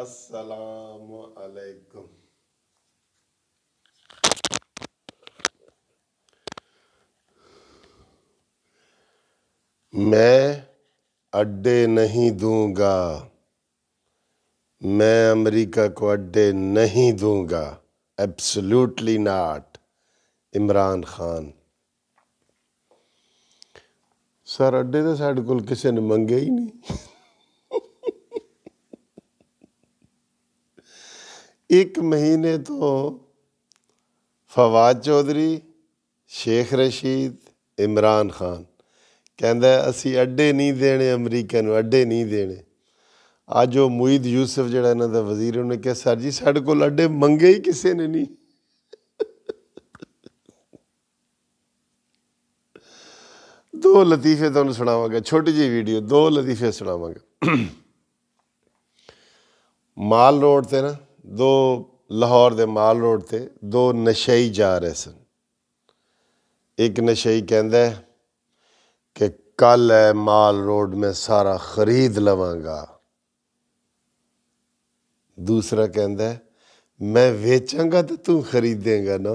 अस्सलाम वालेकुम मैं अड्डे नहीं दूंगा मैं अमेरिका को अड्डे नहीं दूंगा absolutely not Imran Khan sir अड्डे तो साढ़े को किसी ने मंगे ही नहीं ਇੱਕ ਮਹੀਨੇ ਤੋਂ ਫਵਾਦ ਚੌਧਰੀ ਸ਼ੇਖ ਰਸ਼ੀਦ ਇਮਰਾਨ ਖਾਨ ਕਹਿੰਦਾ ਅਸੀਂ ਅੱਡੇ ਨਹੀਂ ਦੇਣੇ ਅਮਰੀਕਾ ਨੂੰ ਅੱਡੇ ਨਹੀਂ ਦੇਣੇ ਅੱਜ ਉਹ ਮੁਈਦ ਯੂਸਫ ਜਿਹੜਾ ਇਹਨਾਂ ਦਾ ਵਜ਼ੀਰ ਉਹਨੇ ਕਿਹਾ ਸਰ ਜੀ ਸਾਡੇ ਕੋਲ ਅੱਡੇ ਮੰਗੇ ਹੀ ਕਿਸੇ ਨੇ ਨਹੀਂ ਦੋ ਲਤੀਫੇ ਤੁਹਾਨੂੰ ਸੁਣਾਵਾਂਗਾ ਛੋਟੀ ਜੀ ਵੀਡੀਓ ਦੋ ਲਤੀਫੇ ਸੁਣਾਵਾਂਗਾ ਮਾਲ ਰੋਡ ਤੇ ਨਾ दो लाहौर दे माल रोड से दो नशेई जा रहे सन एक नशेई कहें कि कल है माल रोड में सारा खरीद लवागा दूसरा कहें मैं वेचांगा तो तू खरीदेगा ना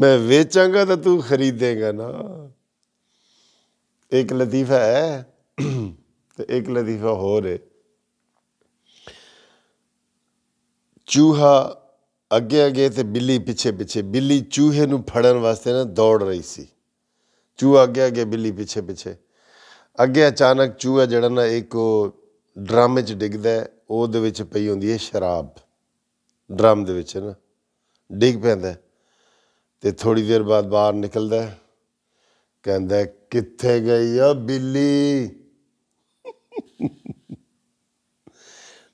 मैं वेचागा तो तू खरीदेगा ना एक लतीफा है ਤੇ ਇੱਕ लतीफ़ा ਹੋਰ ਹੈ ਚੂਹਾ ਅੱਗੇ ਅੱਗੇ ਤੇ ਬਿੱਲੀ ਪਿੱਛੇ ਪਿੱਛੇ ਬਿੱਲੀ ਚੂਹੇ ਨੂੰ ਫੜਨ ਵਾਸਤੇ ਨਾ ਦੌੜ ਰਹੀ ਸੀ ਚੂਹਾ ਅੱਗੇ ਅੱਗੇ ਬਿੱਲੀ ਪਿੱਛੇ ਪਿੱਛੇ ਅੱਗੇ ਅਚਾਨਕ ਚੂਹਾ ਜਿਹੜਾ ਨਾ ਇੱਕ ਡਰਮ ਵਿੱਚ ਡਿੱਗਦਾ ਹੈ ਉਹਦੇ ਵਿੱਚ ਪਈ ਹੁੰਦੀ ਹੈ ਸ਼ਰਾਬ ਡਰਮ ਦੇ ਵਿੱਚ ਨਾ ਡਿੱਗ ਪੈਂਦਾ ਤੇ ਥੋੜੀ ਦੇਰ ਬਾਅਦ ਬਾਹਰ ਨਿਕਲਦਾ ਕਹਿੰਦਾ ਕਿੱਥੇ ਗਈ ਆ ਬਿੱਲੀ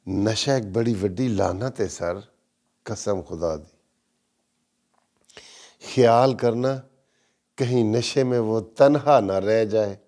नशा एक बड़ी वीडी लानत है सर कसम खुदा दी ख्याल करना कहीं नशे में वो तनहा ना रह जाए